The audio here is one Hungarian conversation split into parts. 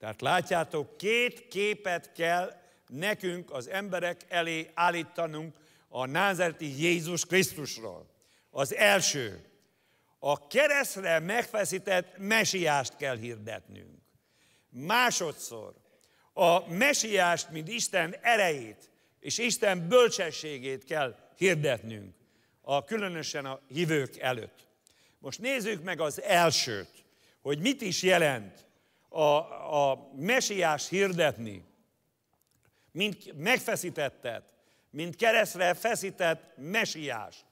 Tehát látjátok, két képet kell nekünk az emberek elé állítanunk a názerti Jézus Krisztusról. Az első, a keresztre megfeszített mesiást kell hirdetnünk. Másodszor, a mesiást, mint Isten erejét és Isten bölcsességét kell hirdetnünk, a, különösen a hívők előtt. Most nézzük meg az elsőt, hogy mit is jelent a, a mesiás hirdetni, mint megfeszítettet, mint keresztre feszített mesiást,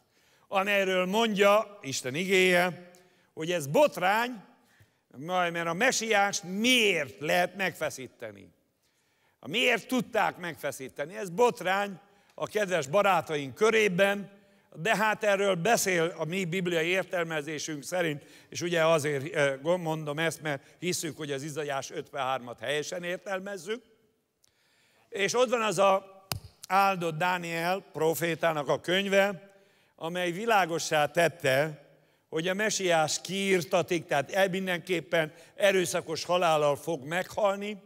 amelyről mondja Isten igéje, hogy ez botrány, mert a mesiást miért lehet megfeszíteni? Miért tudták megfeszíteni? Ez botrány a kedves barátaink körében, de hát erről beszél a mi bibliai értelmezésünk szerint, és ugye azért eh, mondom ezt, mert hiszük, hogy az Izajás 53-at helyesen értelmezzük. És ott van az a áldott Dániel profétának a könyve, amely világossá tette, hogy a mesiás kiírtatik, tehát e mindenképpen erőszakos halállal fog meghalni,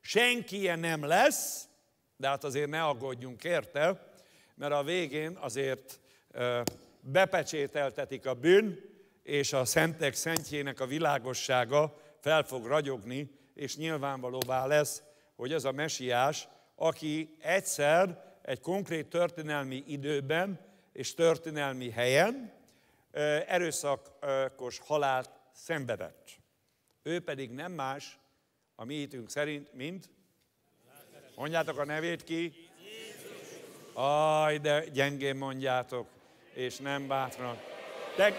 senki ilyen nem lesz, de hát azért ne aggódjunk érte, mert a végén azért bepecsételtetik a bűn, és a szentek szentjének a világossága fel fog ragyogni, és nyilvánvalóvá lesz, hogy ez a mesiás, aki egyszer egy konkrét történelmi időben és történelmi helyen erőszakos halált szenvedett. Ő pedig nem más, a mi hitünk szerint, mint? Mondjátok a nevét ki. Aj, de gyengén mondjátok és nem bátran. Teg...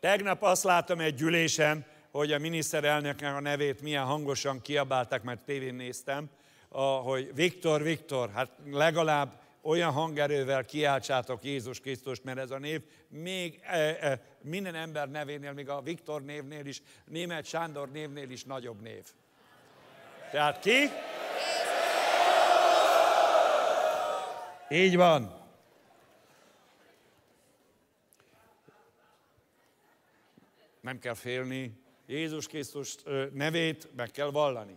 Tegnap azt láttam egy gyűlésen, hogy a miniszterelnöknek a nevét milyen hangosan kiabálták, mert tévén néztem, a, hogy Viktor, Viktor, hát legalább olyan hangerővel kiáltsátok Jézus Krisztust, mert ez a név még e, e, minden ember nevénél, még a Viktor névnél is, német Sándor névnél is nagyobb név. Tehát ki? Így van. nem kell félni, Jézus Krisztus nevét meg kell vallani.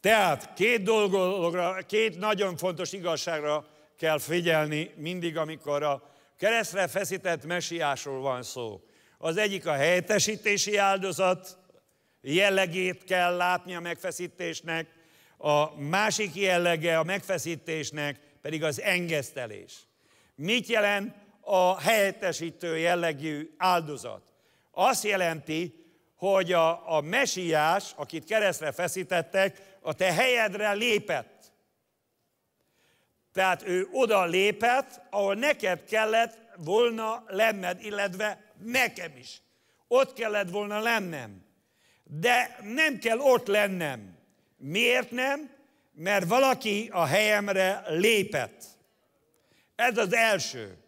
Tehát két dologra, két nagyon fontos igazságra kell figyelni mindig, amikor a keresztre feszített mesiásról van szó. Az egyik a helyettesítési áldozat, jellegét kell látni a megfeszítésnek, a másik jellege a megfeszítésnek pedig az engesztelés. Mit jelent a helyettesítő jellegű áldozat. Azt jelenti, hogy a, a mesiás, akit keresztre feszítettek, a te helyedre lépett. Tehát ő oda lépett, ahol neked kellett volna lenned, illetve nekem is. Ott kellett volna lennem. De nem kell ott lennem. Miért nem? Mert valaki a helyemre lépett. Ez az első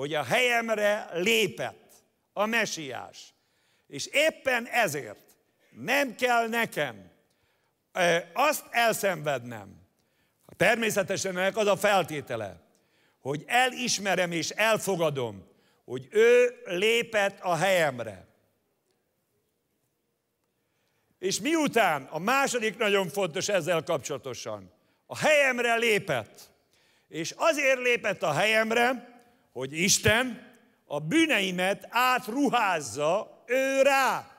hogy a helyemre lépett a mesiás. És éppen ezért nem kell nekem azt elszenvednem. Természetesen ennek az a feltétele, hogy elismerem és elfogadom, hogy ő lépett a helyemre. És miután a második nagyon fontos ezzel kapcsolatosan, a helyemre lépett. És azért lépett a helyemre, hogy Isten a bűneimet átruházza ő rá.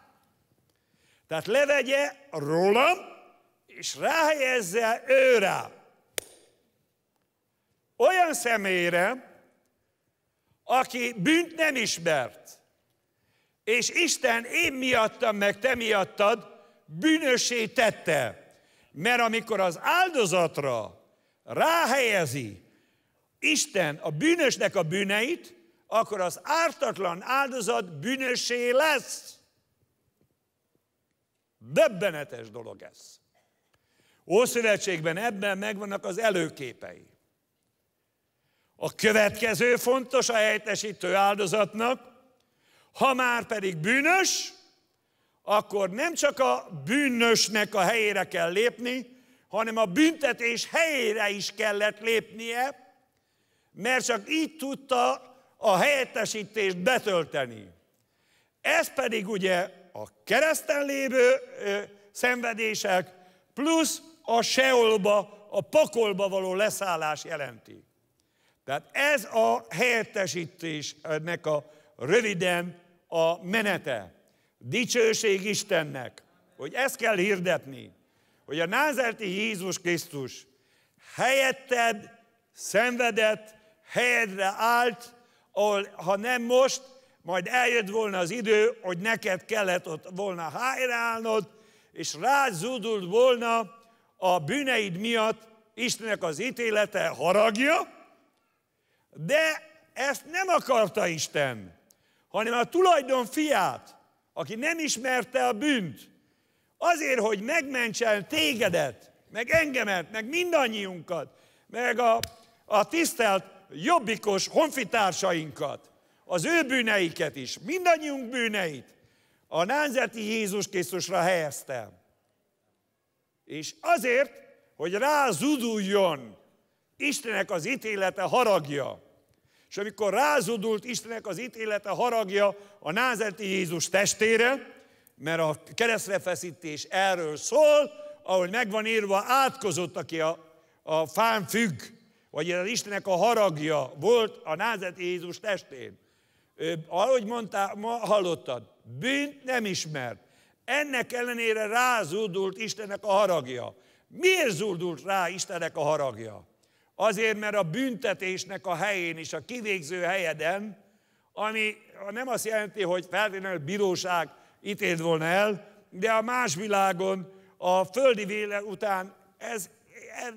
Tehát levegye rólam, és ráhelyezze ő rá. Olyan személyre, aki bűnt nem ismert, és Isten én miattam, meg te miattad bűnösé tette. Mert amikor az áldozatra ráhelyezi Isten a bűnösnek a bűneit, akkor az ártatlan áldozat bűnösé lesz. Döbbenetes dolog ez. Ószövetségben ebben megvannak az előképei. A következő fontos a helytesítő áldozatnak, ha már pedig bűnös, akkor nem csak a bűnösnek a helyére kell lépni, hanem a büntetés helyére is kellett lépnie, mert csak így tudta a helyettesítést betölteni. Ez pedig ugye a kereszten lévő ö, szenvedések plusz a seolba, a pakolba való leszállás jelenti. Tehát ez a helyettesítésnek a röviden a menete. Dicsőség Istennek, hogy ezt kell hirdetni, hogy a názerti Jézus Krisztus helyetted szenvedett, helyedre állt, ahol ha nem most, majd eljött volna az idő, hogy neked kellett ott volna hájrálnod, és rád volna a bűneid miatt Istennek az ítélete haragja, de ezt nem akarta Isten, hanem a tulajdon fiát, aki nem ismerte a bűnt, azért, hogy megmentsen tégedet, meg engemet, meg mindannyiunkat, meg a, a tisztelt jobbikos honfitársainkat, az ő bűneiket is, mindannyiunk bűneit a názeti Jézus Krisztusra helyeztem. És azért, hogy rázuduljon Istenek az ítélete haragja. És amikor rázudult Istenek az ítélete haragja a názeti Jézus testére, mert a feszítés erről szól, ahogy megvan írva, átkozott, aki a, a fán függ vagy az Istenek a haragja volt a názet Jézus testén. Ő, ahogy mondtál, ma hallottad, bűnt nem ismert. Ennek ellenére rázúdult Istenek a haragja. Miért zúdult rá Istenek a haragja? Azért, mert a büntetésnek a helyén is, a kivégző helyeden, ami nem azt jelenti, hogy feltétlenül bíróság ítélt volna el, de a más világon, a földi véle után ez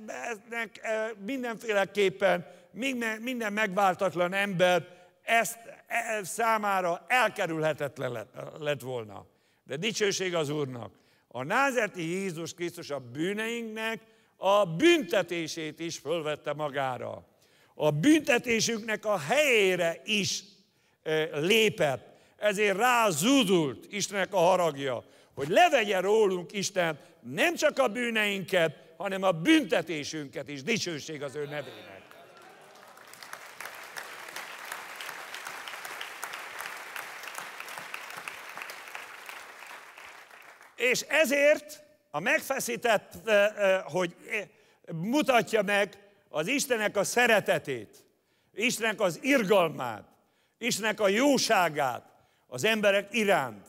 eznek e, mindenféleképpen minden, minden megváltatlan ember ezt e, e, számára elkerülhetetlen lett, lett volna. De dicsőség az Úrnak. A názeti Jézus Krisztus a bűneinknek a büntetését is fölvette magára. A büntetésünknek a helyére is lépett. Ezért rázúdult Istennek a haragja, hogy levegye rólunk Isten nem csak a bűneinket, hanem a büntetésünket is. Dicsőség az ő nevének. És ezért a megfeszített, eh, eh, hogy eh, mutatja meg az Istenek a szeretetét, Istenek az irgalmát, Istenek a jóságát az emberek iránt.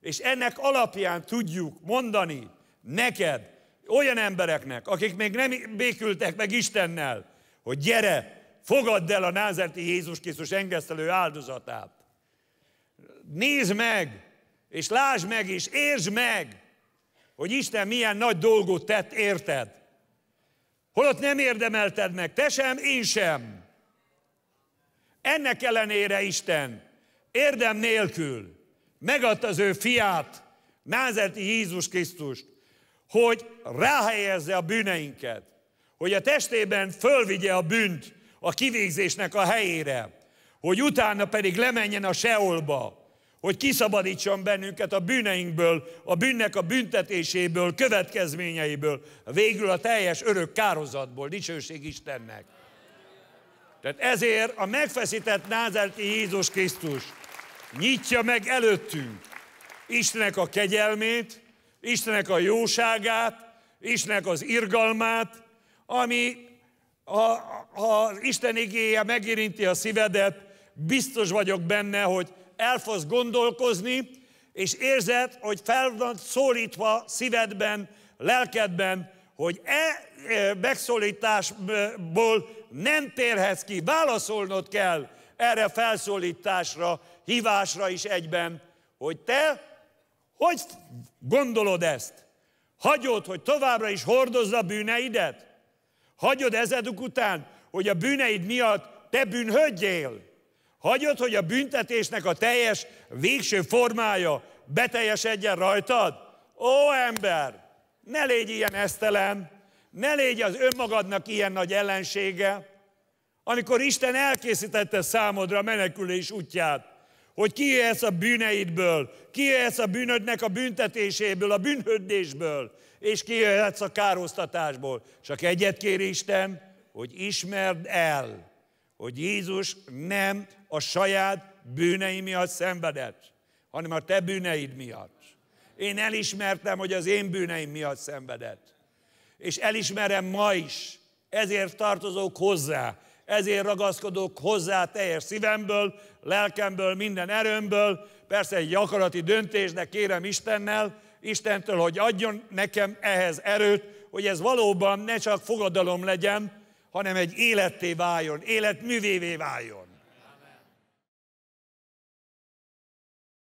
És ennek alapján tudjuk mondani neked, olyan embereknek, akik még nem békültek meg Istennel, hogy gyere, fogadd el a názerti Jézus Krisztus engesztelő áldozatát. Nézd meg, és lásd meg, és értsd meg, hogy Isten milyen nagy dolgot tett, érted? Holott nem érdemelted meg, te sem, én sem. Ennek ellenére Isten érdem nélkül megadta az ő fiát, Názerti Jézus Krisztust, hogy ráhelyezze a bűneinket, hogy a testében fölvigye a bűnt a kivégzésnek a helyére, hogy utána pedig lemenjen a seolba, hogy kiszabadítson bennünket a bűneinkből, a bűnnek a büntetéséből, következményeiből, végül a teljes örök kározatból, dicsőség Istennek. Tehát ezért a megfeszített názárti Jézus Krisztus nyitja meg előttünk Istenek a kegyelmét, Istenek a jóságát, Istenek az irgalmát, ami ha, ha az Isten igéje megérinti a szívedet, biztos vagyok benne, hogy el fogsz gondolkozni, és érzed, hogy fel van szólítva szívedben, lelkedben, hogy e, e megszólításból nem térhetsz ki, válaszolnod kell erre felszólításra, hívásra is egyben, hogy te hogy gondolod ezt? Hagyod, hogy továbbra is hordozza bűneidet? Hagyod ezeduk után, hogy a bűneid miatt te bűnhödjél? Hagyod, hogy a büntetésnek a teljes, végső formája beteljesedjen rajtad? Ó ember, ne légy ilyen esztelen, ne légy az önmagadnak ilyen nagy ellensége, amikor Isten elkészítette számodra a menekülés útját, hogy kiélsz a bűneidből, kiélsz a bűnödnek a büntetéséből, a bűnhődésből, és kiélsz a károsztatásból. Csak egyet kér Isten, hogy ismerd el, hogy Jézus nem a saját bűnei miatt szenvedett, hanem a te bűneid miatt. Én elismertem, hogy az én bűneim miatt szenvedett. És elismerem ma is, ezért tartozok hozzá, ezért ragaszkodok hozzá teljes szívemből, lelkemből, minden erőmből, persze egy gyakorlati döntés, de kérem Istennel, Istentől, hogy adjon nekem ehhez erőt, hogy ez valóban ne csak fogadalom legyen, hanem egy életté váljon, életművévé váljon.